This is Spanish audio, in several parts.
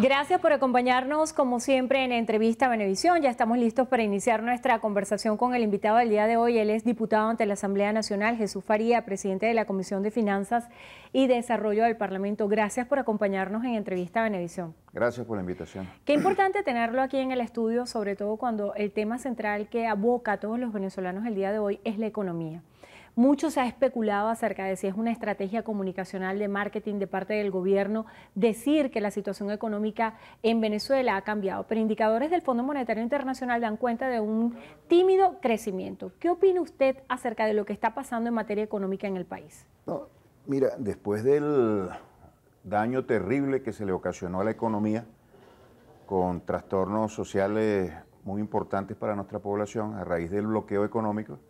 Gracias por acompañarnos, como siempre, en Entrevista a Benevisión. Ya estamos listos para iniciar nuestra conversación con el invitado del día de hoy. Él es diputado ante la Asamblea Nacional, Jesús Faría, presidente de la Comisión de Finanzas y Desarrollo del Parlamento. Gracias por acompañarnos en Entrevista a Benevisión. Gracias por la invitación. Qué importante tenerlo aquí en el estudio, sobre todo cuando el tema central que aboca a todos los venezolanos el día de hoy es la economía. Mucho se ha especulado acerca de si es una estrategia comunicacional de marketing de parte del gobierno decir que la situación económica en Venezuela ha cambiado, pero indicadores del Fondo Monetario Internacional dan cuenta de un tímido crecimiento. ¿Qué opina usted acerca de lo que está pasando en materia económica en el país? mira, después del daño terrible que se le ocasionó a la economía con trastornos sociales muy importantes para nuestra población a raíz del bloqueo económico,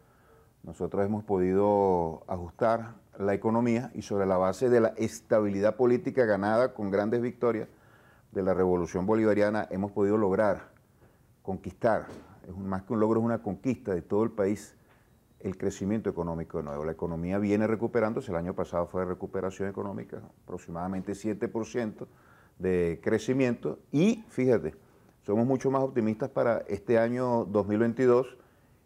nosotros hemos podido ajustar la economía y sobre la base de la estabilidad política ganada con grandes victorias de la revolución bolivariana hemos podido lograr conquistar, más que un logro, es una conquista de todo el país, el crecimiento económico de nuevo. La economía viene recuperándose, el año pasado fue de recuperación económica, aproximadamente 7% de crecimiento y fíjate, somos mucho más optimistas para este año 2022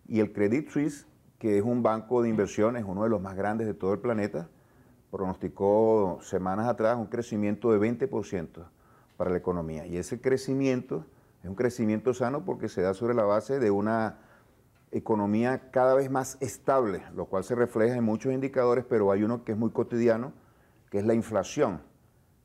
y el Credit Suisse que es un banco de inversiones, uno de los más grandes de todo el planeta, pronosticó semanas atrás un crecimiento de 20% para la economía. Y ese crecimiento es un crecimiento sano porque se da sobre la base de una economía cada vez más estable, lo cual se refleja en muchos indicadores, pero hay uno que es muy cotidiano, que es la inflación.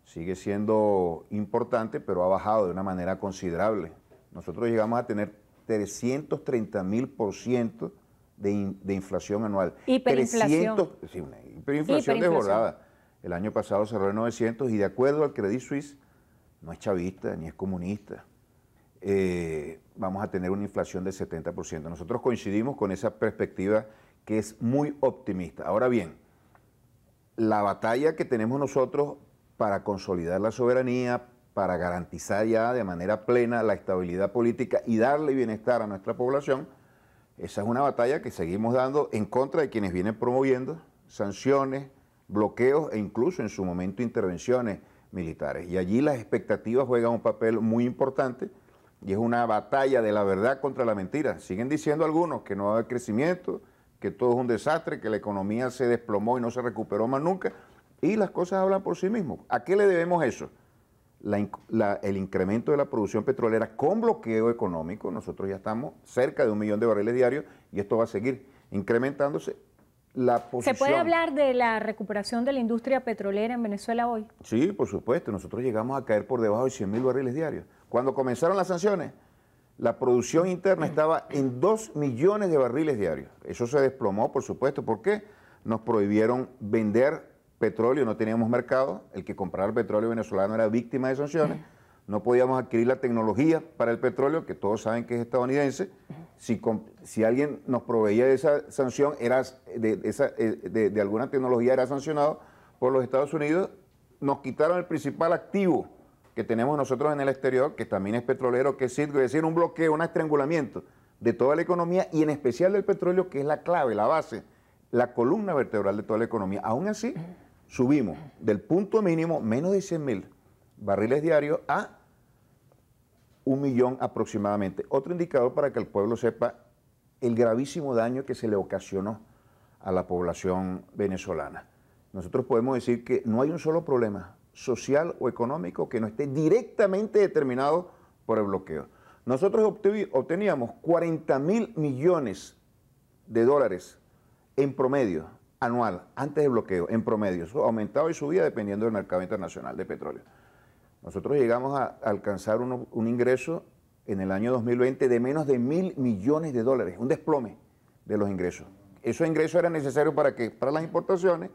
Sigue siendo importante, pero ha bajado de una manera considerable. Nosotros llegamos a tener 330 mil por ciento de, inflación anual. Hiperinflación. sí, desbordada. El año pasado cerró en 900 y de acuerdo al Credit Suisse, no es chavista ni es comunista. Eh, vamos a tener una inflación de 70%. Nosotros coincidimos con esa perspectiva que es muy optimista. Ahora bien, la batalla que tenemos nosotros para consolidar la soberanía, para garantizar ya de manera plena la estabilidad política y darle bienestar a nuestra población, esa es una batalla que seguimos dando en contra de quienes vienen promoviendo sanciones, bloqueos e incluso en su momento intervenciones militares. Y allí las expectativas juegan un papel muy importante y es una batalla de la verdad contra la mentira. Siguen diciendo algunos que no haber crecimiento, que todo es un desastre, que la economía se desplomó y no se recuperó más nunca. Y las cosas hablan por sí mismas. ¿A qué le debemos eso? el incremento de la producción petrolera con bloqueo económico, nosotros ya estamos cerca de un millón de barriles diarios y esto va a seguir incrementándose. La posición... ¿Se puede hablar de la recuperación de la industria petrolera en Venezuela hoy? Sí, por supuesto. Nosotros llegamos a caer por debajo de 100 mil barriles diarios. Cuando comenzaron las sanciones, la producción interna mm. estaba en 2 millones de barriles diarios. Eso se desplomó, por supuesto. porque Nos prohibieron vender petróleo, no teníamos mercado, el que comprara el petróleo venezolano era víctima de sanciones, no podíamos adquirir la tecnología para el petróleo, que todos saben que es estadounidense, si, alguien nos proveía de esa sanción, era de, esa, eh, de, alguna tecnología era sancionado por los Estados Unidos, nos quitaron el principal activo que tenemos nosotros en el exterior, que también es petrolero, que es es decir, un bloqueo, un estrangulamiento de toda la economía y en especial del petróleo, que es la clave, la base, la columna vertebral de toda la economía. Aún así, subimos del punto mínimo, menos de 100 mil barriles diarios, a un millón aproximadamente. Otro indicador para que el pueblo sepa el gravísimo daño que se le ocasionó a la población venezolana. Nosotros podemos decir que no hay un solo problema social o económico que no esté directamente determinado por el bloqueo. Nosotros obteníamos 40 mil millones de dólares en promedio anual antes del bloqueo, en promedio. Eso aumentaba y subía dependiendo del mercado internacional de petróleo. Nosotros llegamos a alcanzar un ingreso en el año 2020 de menos de mil millones de dólares, un desplome de los ingresos. Esos ingresos eran necesarios para que para las importaciones,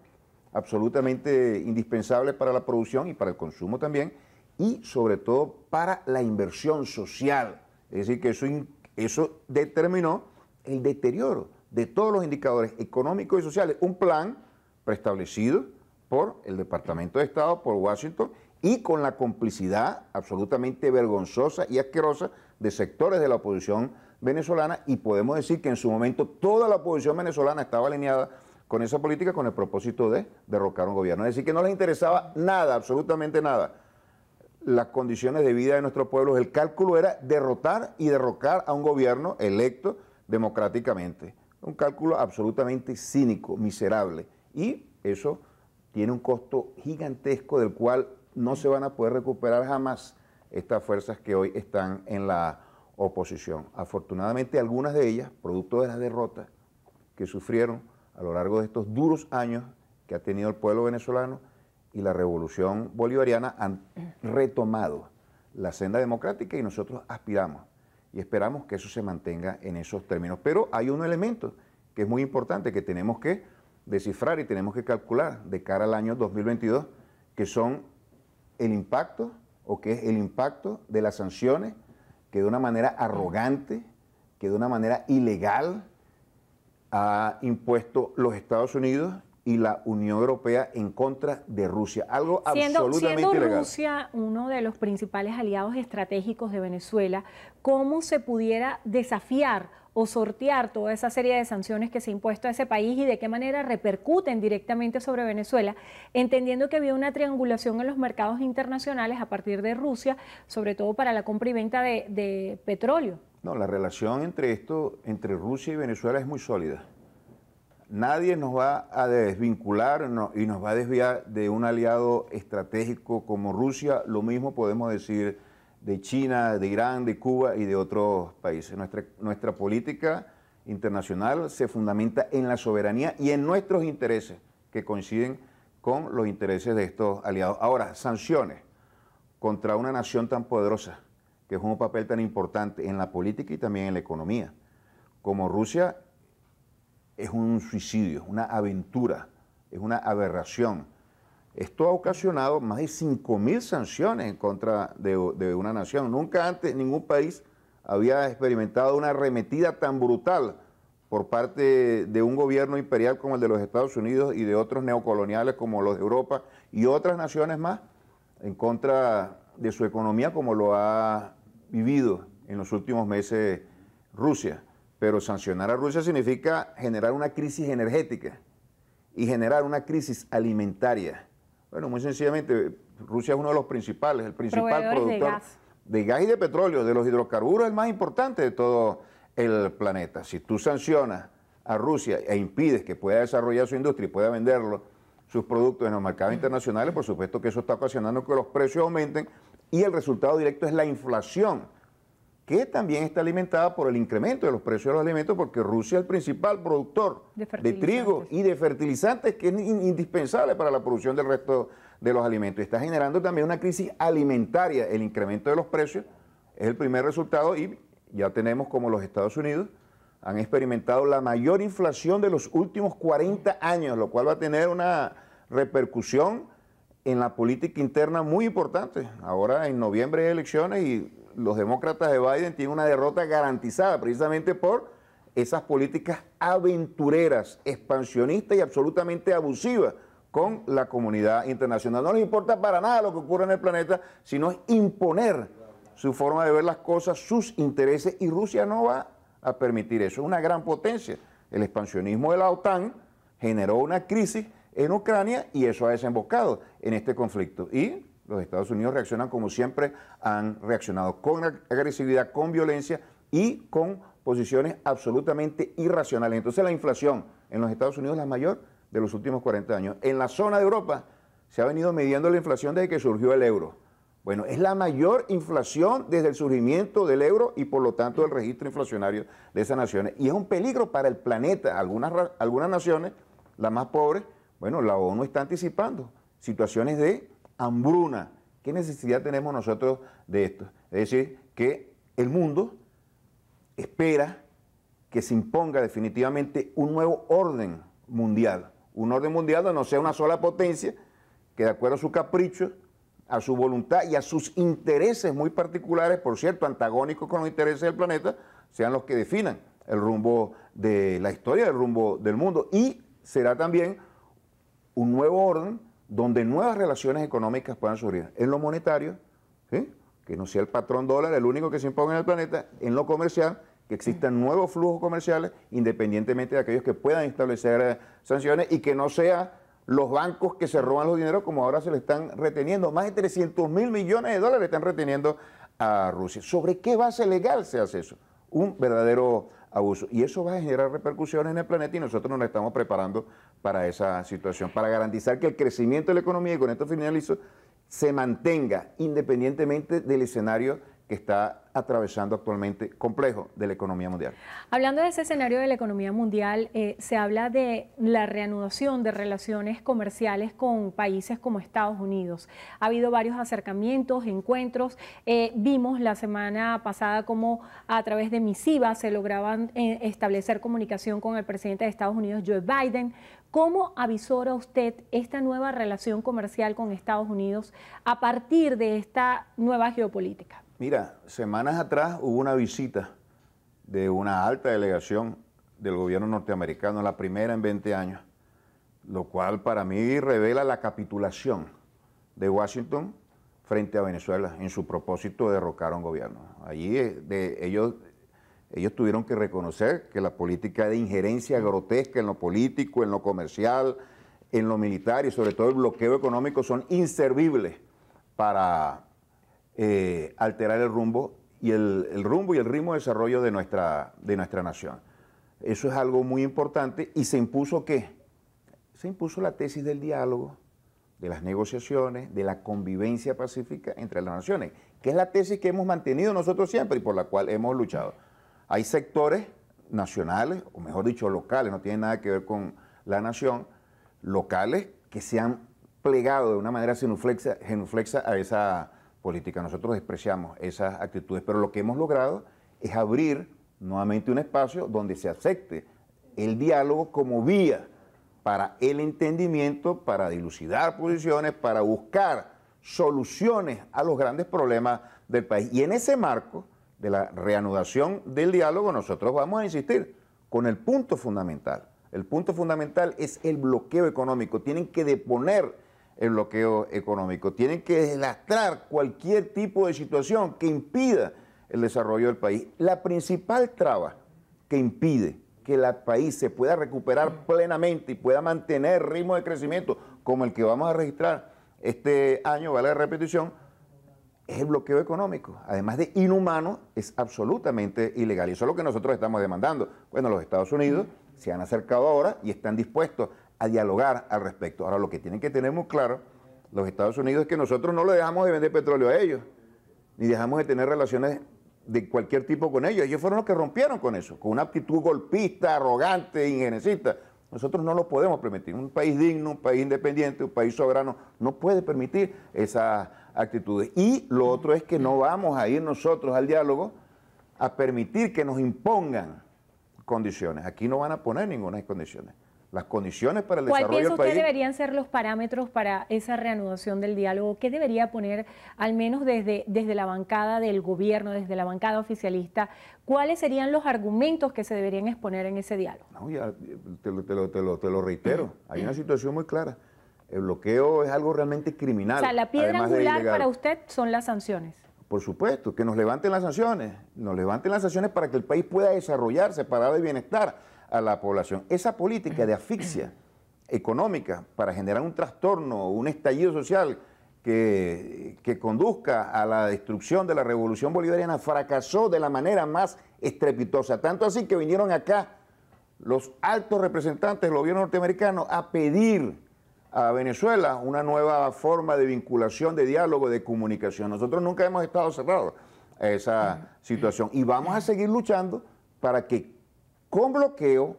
absolutamente indispensables para la producción y para el consumo también, y sobre todo para la inversión social. Es decir, que eso, eso determinó el deterioro de todos los indicadores económicos y sociales, un plan preestablecido por el Departamento de Estado, por Washington, y con la complicidad absolutamente vergonzosa y asquerosa de sectores de la oposición venezolana, y podemos decir que en su momento toda la oposición venezolana estaba alineada con esa política con el propósito de derrocar un gobierno. Es decir, que no les interesaba nada, absolutamente nada, las condiciones de vida de nuestros pueblos. El cálculo era derrotar y derrocar a un gobierno electo democráticamente. Un cálculo absolutamente cínico, miserable. Y eso tiene un costo gigantesco del cual no se van a poder recuperar jamás estas fuerzas que hoy están en la oposición. Afortunadamente algunas de ellas, producto de las derrotas que sufrieron a lo largo de estos duros años que ha tenido el pueblo venezolano y la revolución bolivariana, han retomado la senda democrática y nosotros aspiramos y esperamos que eso se mantenga en esos términos. Pero hay un elemento que es muy importante que tenemos que descifrar y tenemos que calcular de cara al año 2022, que son el impacto o que es el impacto de las sanciones que de una manera arrogante, que de una manera ilegal ha impuesto los Estados Unidos y la Unión Europea en contra de Rusia. Algo absolutamente absolutamente siendo Rusia uno de los principales aliados estratégicos de Venezuela, ¿cómo se pudiera desafiar o sortear toda esa serie de sanciones que se ha impuesto a ese país y de qué manera repercuten directamente sobre Venezuela, entendiendo que había una triangulación en los mercados internacionales a partir de Rusia, sobre todo para la compra y venta de petróleo? No, la relación entre esto, entre Rusia y Venezuela es muy sólida nadie nos va a desvincular y nos va a desviar de un aliado estratégico como Rusia. Lo mismo podemos decir de China, de Irán, de Cuba y de otros países. Nuestra, nuestra política internacional se fundamenta en la soberanía y en nuestros intereses que coinciden con los intereses de estos aliados. Ahora, sanciones contra una nación tan poderosa, que es un papel tan importante en la política y también en la economía, como Rusia es un suicidio, es una aventura, es una aberración. Esto ha ocasionado más de 5.000 sanciones en contra de, de, una nación. Nunca antes ningún país había experimentado una arremetida tan brutal por parte de un gobierno imperial como el de los Estados Unidos y de otros neocoloniales como los de Europa y otras naciones más en contra de su economía como lo ha vivido en los últimos meses Rusia. Pero sancionar a Rusia significa generar una crisis energética y generar una crisis alimentaria. Bueno, muy sencillamente, Rusia es uno de los principales, el principal productor de gas. y de petróleo, de los hidrocarburos, el más importante de todo el planeta. Si tú sancionas a Rusia e impides que pueda desarrollar su industria y pueda vender sus productos en los mercados internacionales, por supuesto que eso está ocasionando que los precios aumenten y el resultado directo es la inflación que también está alimentada por el incremento de los precios de los alimentos, porque Rusia es el principal productor de, trigo y de fertilizantes, que es indispensable para la producción del resto de los alimentos. está generando también una crisis alimentaria. El incremento de los precios es el primer resultado y ya tenemos como los Estados Unidos han experimentado la mayor inflación de los últimos 40 años, lo cual va a tener una repercusión en la política interna muy importante. Ahora en noviembre hay elecciones y los demócratas de Biden tienen una derrota garantizada precisamente por esas políticas aventureras, expansionistas y absolutamente abusivas con la comunidad internacional. No les importa para nada lo que ocurre en el planeta, sino imponer su forma de ver las cosas, sus intereses, y Rusia no va a permitir eso. Es una gran potencia. El expansionismo de la OTAN generó una crisis en Ucrania y eso ha desembocado en este conflicto. Y los Estados Unidos reaccionan como siempre han reaccionado, con agresividad, con violencia y con posiciones absolutamente irracionales. Entonces la inflación en los Estados Unidos es la mayor de los últimos 40 años. En la zona de Europa se ha venido mediando la inflación desde que surgió el euro. Bueno, es la mayor inflación desde el surgimiento del euro y por lo tanto del registro inflacionario de esas naciones. Y es un peligro para el planeta. Algunas, algunas naciones, las más pobres, bueno, la ONU está anticipando situaciones de hambruna. ¿Qué necesidad tenemos nosotros de esto? Es decir, que el mundo espera que se imponga definitivamente un nuevo orden mundial, un orden mundial donde no sea una sola potencia que de acuerdo a su capricho, a su voluntad y a sus intereses muy particulares, por cierto, antagónicos con los intereses del planeta, sean los que definan el rumbo de la historia, el rumbo del mundo. Y será también un nuevo orden donde nuevas relaciones económicas puedan surgir. En lo monetario, que no sea el patrón dólar el único que se imponga en el planeta, en lo comercial, que existan nuevos flujos comerciales independientemente de aquellos que puedan establecer eh, sanciones y que no sean los bancos que se roban los dineros como ahora se le están reteniendo. Más de 300 mil millones de dólares están reteniendo a Rusia. ¿Sobre qué base legal se hace eso? Un verdadero y eso va a generar repercusiones en el planeta y nosotros nos estamos preparando para esa situación, para garantizar que el crecimiento de la economía, y con esto finalizo, se mantenga independientemente del escenario está atravesando actualmente complejo de la economía mundial. Hablando de ese escenario de la economía mundial, eh, se habla de la reanudación de relaciones comerciales con países como Estados Unidos. Ha habido varios acercamientos, encuentros. Eh, vimos la semana pasada cómo a través de misivas se lograban eh, establecer comunicación con el presidente de Estados Unidos, Joe Biden. ¿Cómo avisora usted esta nueva relación comercial con Estados Unidos a partir de esta nueva geopolítica? Mira, semanas atrás hubo una visita de una alta delegación del gobierno norteamericano, la primera en 20 años, lo cual para mí revela la capitulación de Washington frente a Venezuela en su propósito de derrocar a un gobierno. Allí eh, ellos, ellos tuvieron que reconocer que la política de injerencia grotesca en lo político, en lo comercial, en lo militar y sobre todo el bloqueo económico son inservibles para, eh, alterar el rumbo y el, rumbo y el ritmo de desarrollo de nuestra, de nuestra nación. Eso es algo muy importante y se impuso que Se impuso la tesis del diálogo, de las negociaciones, de la convivencia pacífica entre las naciones, que es la tesis que hemos mantenido nosotros siempre y por la cual hemos luchado. Hay sectores nacionales, o mejor dicho, locales, no tienen nada que ver con la nación, locales que se han plegado de una manera genuflexa, genuflexa a esa política. Nosotros despreciamos esas actitudes, pero lo que hemos logrado es abrir nuevamente un espacio donde se acepte el diálogo como vía para el entendimiento, para dilucidar posiciones, para buscar soluciones a los grandes problemas del país. Y en ese marco de la reanudación del diálogo, nosotros vamos a insistir con el punto fundamental. El punto fundamental es el bloqueo económico. Tienen que deponer el bloqueo económico. Tienen que deslastrar cualquier tipo de situación que impida el desarrollo del país. La principal traba que impide que el país se pueda recuperar plenamente y pueda mantener ritmo de crecimiento como el que vamos a registrar este año, vale la repetición, es el bloqueo económico. Además de inhumano, es absolutamente ilegal. Y eso es lo que nosotros estamos demandando. Bueno, los Estados Unidos se han acercado ahora y están dispuestos a dialogar al respecto. Ahora, lo que tienen que tener muy claro los Estados Unidos es que nosotros no le dejamos de vender petróleo a ellos, ni dejamos de tener relaciones de cualquier tipo con ellos. Ellos fueron los que rompieron con eso, con una actitud golpista, arrogante, ingenicista. Nosotros no lo podemos permitir. Un país digno, un país independiente, un país soberano, no puede permitir esas actitudes. Y lo otro es que no vamos a ir nosotros al diálogo a permitir que nos impongan condiciones. Aquí no van a poner ninguna condiciones las condiciones para el desarrollo del ¿Cuál piensa usted deberían ser los parámetros para esa reanudación del diálogo? ¿Qué debería poner, al menos desde, desde la bancada del gobierno, desde la bancada oficialista, cuáles serían los argumentos que se deberían exponer en ese diálogo? No, ya, te, lo, reitero, hay una situación muy clara. El bloqueo es algo realmente criminal. O sea, la piedra angular para usted son las sanciones. Por supuesto, que nos levanten las sanciones, nos levanten las sanciones para que el país pueda desarrollarse, para de bienestar a la población. Esa política de asfixia económica para generar un trastorno, un estallido social que, que, conduzca a la destrucción de la revolución bolivariana fracasó de la manera más estrepitosa. Tanto así que vinieron acá los altos representantes del gobierno norteamericano a pedir a Venezuela una nueva forma de vinculación, de diálogo, de comunicación. Nosotros nunca hemos estado cerrados a esa situación y vamos a seguir luchando para que con bloqueo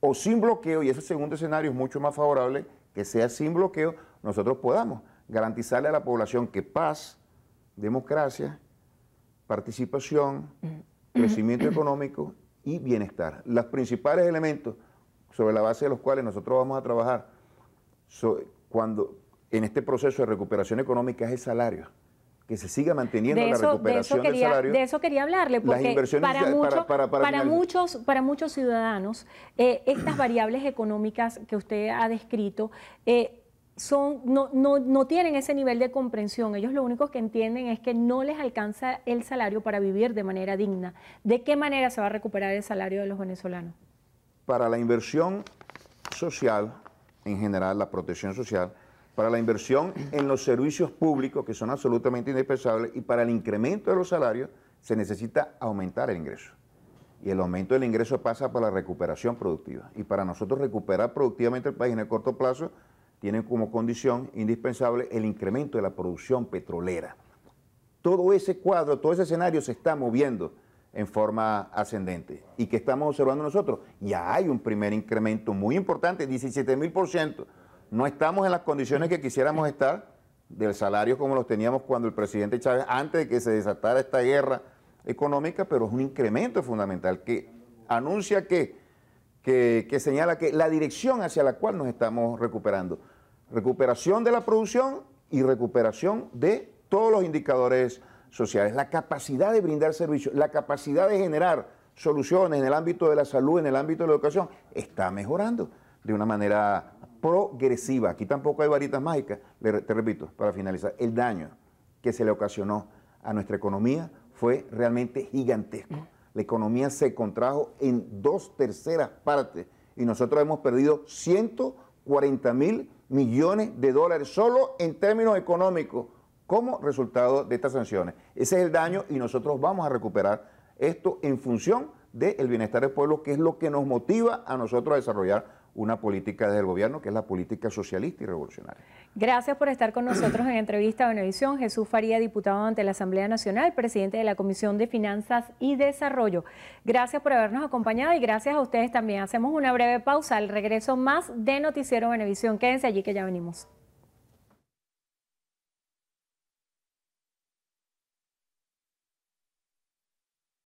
o sin bloqueo, y ese segundo escenario es mucho más favorable, que sea sin bloqueo, nosotros podamos garantizarle a la población que paz, democracia, participación, mm. crecimiento económico y bienestar. Los principales elementos sobre la base de los cuales nosotros vamos a trabajar cuando en este proceso de recuperación económica es el salario que se siga manteniendo la recuperación del salario. De eso quería hablarle, porque para, muchos, para muchos ciudadanos, eh, estas variables económicas que usted ha descrito eh, son, no, no, tienen ese nivel de comprensión. Ellos lo único que entienden es que no les alcanza el salario para vivir de manera digna. ¿De qué manera se va a recuperar el salario de los venezolanos? Para la inversión social, en general, la protección social, para la inversión en los servicios públicos, que son absolutamente indispensables, y para el incremento de los salarios se necesita aumentar el ingreso. Y el aumento del ingreso pasa por la recuperación productiva. Y para nosotros recuperar productivamente el país en el corto plazo, tiene como condición indispensable el incremento de la producción petrolera. Todo ese cuadro, todo ese escenario se está moviendo en forma ascendente. ¿Y que estamos observando nosotros? Ya hay un primer incremento muy importante, 17 mil por ciento no estamos en las condiciones que quisiéramos estar del salario como los teníamos cuando el presidente Chávez, antes de que se desatara esta guerra económica, pero es un incremento fundamental que anuncia que, que, que señala que la dirección hacia la cual nos estamos recuperando, recuperación de la producción y recuperación de todos los indicadores sociales, la capacidad de brindar servicios, la capacidad de generar soluciones en el ámbito de la salud, en el ámbito de la educación, está mejorando de una manera progresiva. Aquí tampoco hay varitas mágicas. Te repito, para finalizar, el daño que se le ocasionó a nuestra economía fue realmente gigantesco. La economía se contrajo en dos terceras partes y nosotros hemos perdido 140 mil millones de dólares solo en términos económicos como resultado de estas sanciones. Ese es el daño y nosotros vamos a recuperar esto en función del bienestar del pueblo, que es lo que nos motiva a nosotros a desarrollar una política del gobierno, que es la política socialista y revolucionaria. Gracias por estar con nosotros en entrevista a Benevisión. Jesús Faría, diputado ante la Asamblea Nacional, presidente de la Comisión de Finanzas y Desarrollo. Gracias por habernos acompañado y gracias a ustedes también. Hacemos una breve pausa, al regreso más de Noticiero Benevisión. Quédense allí que ya venimos.